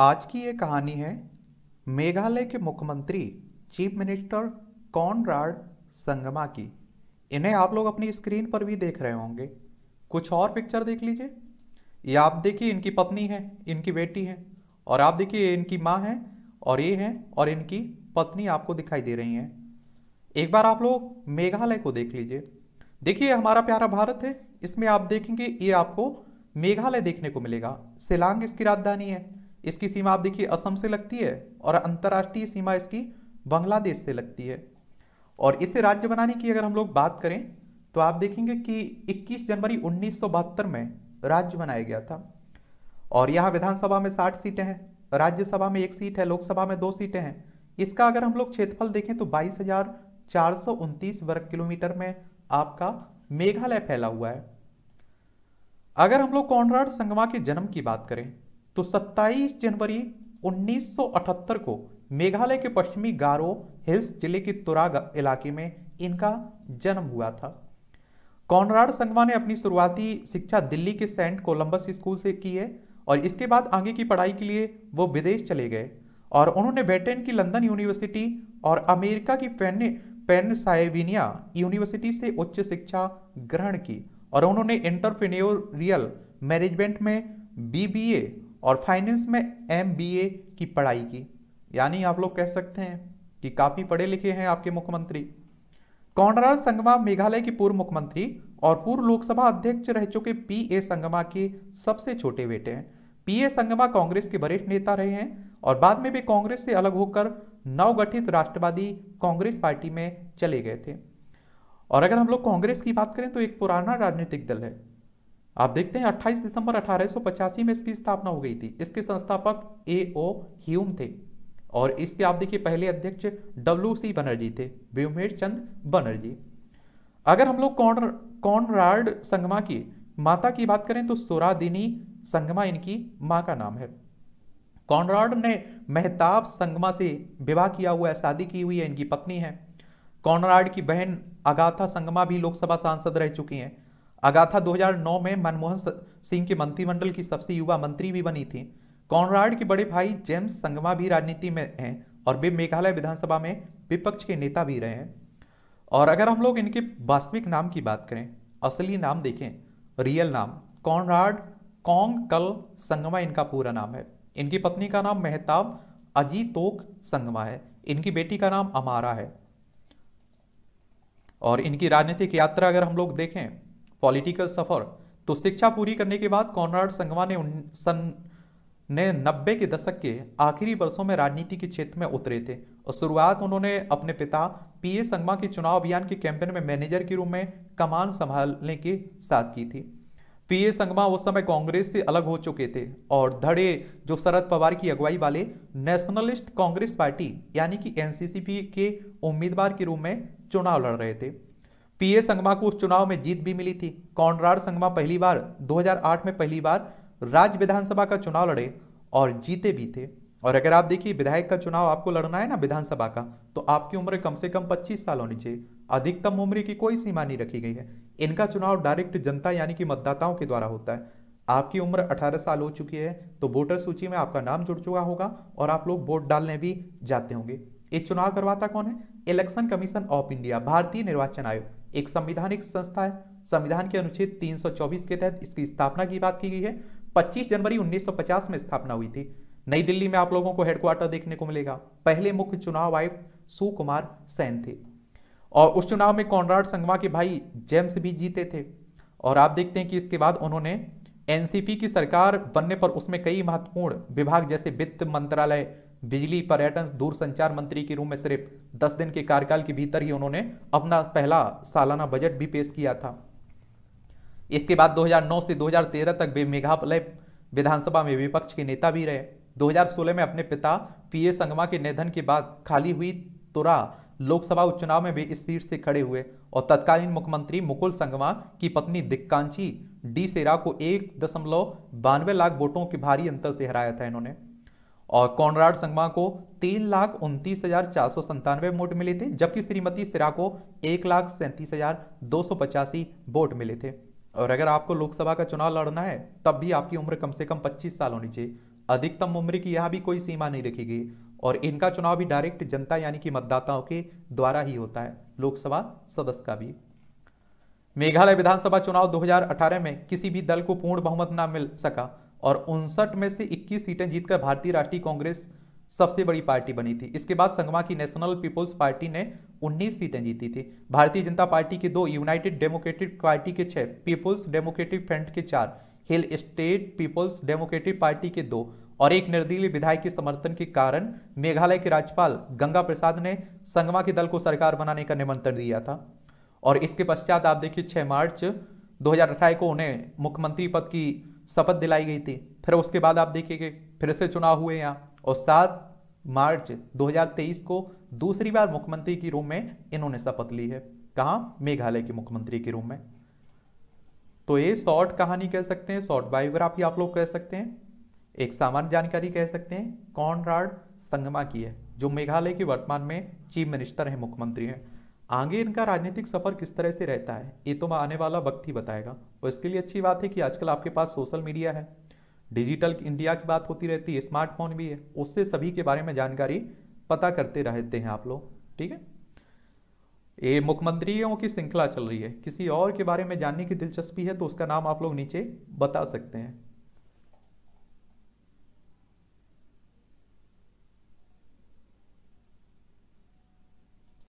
आज की ये कहानी है मेघालय के मुख्यमंत्री चीफ मिनिस्टर कॉनराड संगमा की इन्हें आप लोग अपनी स्क्रीन पर भी देख रहे होंगे कुछ और पिक्चर देख लीजिए ये आप देखिए इनकी पत्नी है इनकी बेटी है और आप देखिए इनकी माँ है और ये हैं और इनकी पत्नी आपको दिखाई दे रही हैं एक बार आप लोग मेघालय को देख लीजिए देखिए हमारा प्यारा भारत है इसमें आप देखेंगे ये आपको मेघालय देखने को मिलेगा सिलांग इसकी राजधानी है इसकी सीमा आप देखिए असम से लगती है और अंतर्राष्ट्रीय सीमा इसकी बांग्लादेश से लगती है और इसे राज्य बनाने की अगर हम लोग बात करें तो आप देखेंगे कि 21 जनवरी उन्नीस में राज्य बनाया गया था और यहाँ विधानसभा में 60 सीटें हैं राज्यसभा में एक सीट है लोकसभा में दो सीटें हैं इसका अगर हम लोग क्षेत्रफल देखें तो बाईस वर्ग किलोमीटर में आपका मेघालय फैला हुआ है अगर हम लोग कॉन्राड संगमा के जन्म की बात करें तो 27 जनवरी 1978 को मेघालय के पश्चिमी गारो हिल्स जिले के तुरा इलाके में इनका जन्म हुआ था कॉनराड संगवा ने अपनी शुरुआती शिक्षा दिल्ली के सेंट कोलंबस स्कूल से की है और इसके बाद आगे की पढ़ाई के लिए वो विदेश चले गए और उन्होंने ब्रिटेन की लंदन यूनिवर्सिटी और अमेरिका की पेन पेनसाइविनिया यूनिवर्सिटी से उच्च शिक्षा ग्रहण की और उन्होंने इंटरप्रेन्योरियल मैनेजमेंट में बीबीए और फाइनेंस में एम की पढ़ाई की यानी आप लोग कह सकते हैं कि काफ़ी पढ़े लिखे हैं आपके मुख्यमंत्री कौनराज संगमा मेघालय के पूर्व मुख्यमंत्री और पूर्व लोकसभा अध्यक्ष रह चुके पी ए संगमा के सबसे छोटे बेटे हैं पी ए संगमा कांग्रेस के वरिष्ठ नेता रहे हैं और बाद में वे कांग्रेस से अलग होकर नवगठित राष्ट्रवादी कांग्रेस पार्टी में चले गए थे और अगर हम लोग कांग्रेस की बात करें तो एक पुराना राजनीतिक दल है आप देखते हैं 28 दिसंबर अठारह में इसकी स्थापना हो गई थी इसके संस्थापक ए ओ ह्यूम थे और इसके आप देखिए पहले अध्यक्ष डब्ल्यू सी बनर्जी थे व्योमेश चंद बनर्जी अगर हम लोग कॉन कॉनराड संगमा की माता की बात करें तो सोरादिनी संगमा इनकी माँ का नाम है कॉनराड ने मेहताब संगमा से विवाह किया हुआ है शादी की हुई है इनकी पत्नी है कॉनराड की बहन अगाथा संगमा भी लोकसभा सांसद रह चुकी हैं अगाथा 2009 में मनमोहन सिंह के मंत्रिमंडल की सबसे युवा मंत्री भी बनी थी कॉनराड के बड़े भाई जेम्स संगमा भी राजनीति में हैं और वे मेघालय विधानसभा में विपक्ष के नेता भी रहे हैं और अगर हम लोग इनके वास्तविक नाम की बात करें असली नाम देखें रियल नाम कॉनराड कॉन्ग कल संगमा इनका पूरा नाम है इनकी पत्नी का नाम मेहताब अजीतोक संगमा है इनकी बेटी का नाम अमारा है और इनकी राजनीतिक यात्रा अगर हम लोग देखें पॉलिटिकल सफ़र तो शिक्षा पूरी करने के बाद कॉनराड संगमा ने सन ने नब्बे के दशक के आखिरी वर्षों में राजनीति के क्षेत्र में उतरे थे और शुरुआत उन्होंने अपने पिता पी ए संगमा के चुनाव अभियान के कैंपेन में मैनेजर के रूप में कमान संभालने के साथ की थी पी ए संगमा उस समय कांग्रेस से अलग हो चुके थे और धड़े जो शरद पवार की अगुवाई वाले नेशनलिस्ट कांग्रेस पार्टी यानी कि एनसीसीपी के उम्मीदवार के रूप में चुनाव लड़ रहे थे पीए संगमा को उस चुनाव में जीत भी मिली थी कौनराड़ संगमा पहली बार 2008 में पहली बार राज्य विधानसभा का चुनाव लड़े और जीते भी थे और अगर आप देखिए विधायक का चुनाव आपको लड़ना है ना विधानसभा का तो आपकी उम्र कम से कम 25 साल होनी चाहिए अधिकतम उम्र की कोई सीमा नहीं रखी गई है इनका चुनाव डायरेक्ट जनता यानी कि मतदाताओं के द्वारा होता है आपकी उम्र 18 साल हो चुकी है तो वोटर सूची में आपका नाम जुड़ चुका होगा और आप लोग वोट डालने भी जाते होंगे ये चुनाव करवाता कौन है इलेक्शन कमीशन ऑफ इंडिया भारतीय निर्वाचन आयोग एक संविधानिक संस्था है संविधान के अनुच्छेद 324 के तहत इसकी स्थापना की बात की गई है 25 जनवरी 1950 में स्थापना हुई थी नई दिल्ली में आप लोगों को हेडक्वार्टर देखने को मिलेगा पहले मुख्य चुनाव आयुक्त सुकुमार सैन थे और उस चुनाव में कॉन्राड संगवा के भाई जेम्स भी जीते थे और आप देखते हैं कि इसके बाद उन्होंने एनसीपी की सरकार बनने पर उसमें कई महत्वपूर्ण विभाग जैसे वित्त मंत्रालय बिजली पर्यटन दूरसंचार मंत्री के रूप में सिर्फ दस दिन के कार्यकाल के भीतर ही उन्होंने अपना पहला सालाना बजट भी पेश किया था इसके बाद 2009 से 2013 तक वे मेघालय विधानसभा में विपक्ष के नेता भी रहे 2016 में अपने पिता पी ए संगमा के निधन के बाद खाली हुई तुरा लोकसभा उपचुनाव में भी इस सीट से खड़े हुए और तत्कालीन मुख्यमंत्री मुकुल संगमा की पत्नी दिक्कांची डी सेरा को एक दशमलव बानवे लाख वोटों के भारी अंतर से हराया था इन्होंने और कॉनराड संगमा को तीन लाख उनतीस हजार चार सौ संतानवे वोट मिले थे जबकि श्रीमती सिरा को एक लाख सैंतीस हजार दो सौ पचासी वोट मिले थे और अगर आपको लोकसभा का चुनाव लड़ना है तब भी आपकी उम्र कम से कम 25 साल होनी चाहिए अधिकतम उम्र की यह भी कोई सीमा नहीं रखी गई और इनका चुनाव भी डायरेक्ट जनता यानी कि मतदाताओं के द्वारा ही होता है लोकसभा सदस्य का भी मेघालय विधानसभा चुनाव 2018 में किसी भी दल को पूर्ण बहुमत ना मिल सका और उनसठ में से 21 सीटें जीतकर भारतीय राष्ट्रीय कांग्रेस सबसे बड़ी पार्टी बनी थी इसके बाद संगमा की नेशनल पीपुल्स पार्टी ने 19 सीटें जीती थी भारतीय जनता पार्टी के दो यूनाइटेड डेमोक्रेटिक पार्टी के छह पीपुल्स डेमोक्रेटिक फ्रंट के चार hill state people's democratic party के दो और एक निर्दलीय विधायक के समर्थन के कारण मेघालय के राज्यपाल गंगा प्रसाद ने संगमा के दल को सरकार बनाने का निमंत्रण दिया था और इसके पश्चात आप देखिए छह मार्च दो को उन्हें मुख्यमंत्री पद की शपथ दिलाई गई थी फिर उसके बाद आप देखिए फिर से चुनाव हुए यहाँ और सात मार्च 2023 को दूसरी बार मुख्यमंत्री की रूम में इन्होंने शपथ ली है कहा मेघालय के मुख्यमंत्री के रूम में तो ये शॉर्ट कहानी कह सकते हैं शॉर्ट बायोग्राफी आप लोग कह सकते हैं एक सामान्य जानकारी कह सकते हैं कॉनराड संगमा की है जो मेघालय के वर्तमान में चीफ मिनिस्टर हैं मुख्यमंत्री हैं आगे इनका राजनीतिक सफर किस तरह से रहता है ये तो आने वाला वक्त ही बताएगा और इसके लिए अच्छी बात है कि आजकल आपके पास सोशल मीडिया है डिजिटल इंडिया की बात होती रहती है स्मार्टफोन भी है उससे सभी के बारे में जानकारी पता करते रहते हैं आप लोग ठीक है ये मुख्यमंत्रियों की श्रृंखला चल रही है किसी और के बारे में जानने की दिलचस्पी है तो उसका नाम आप लोग नीचे बता सकते हैं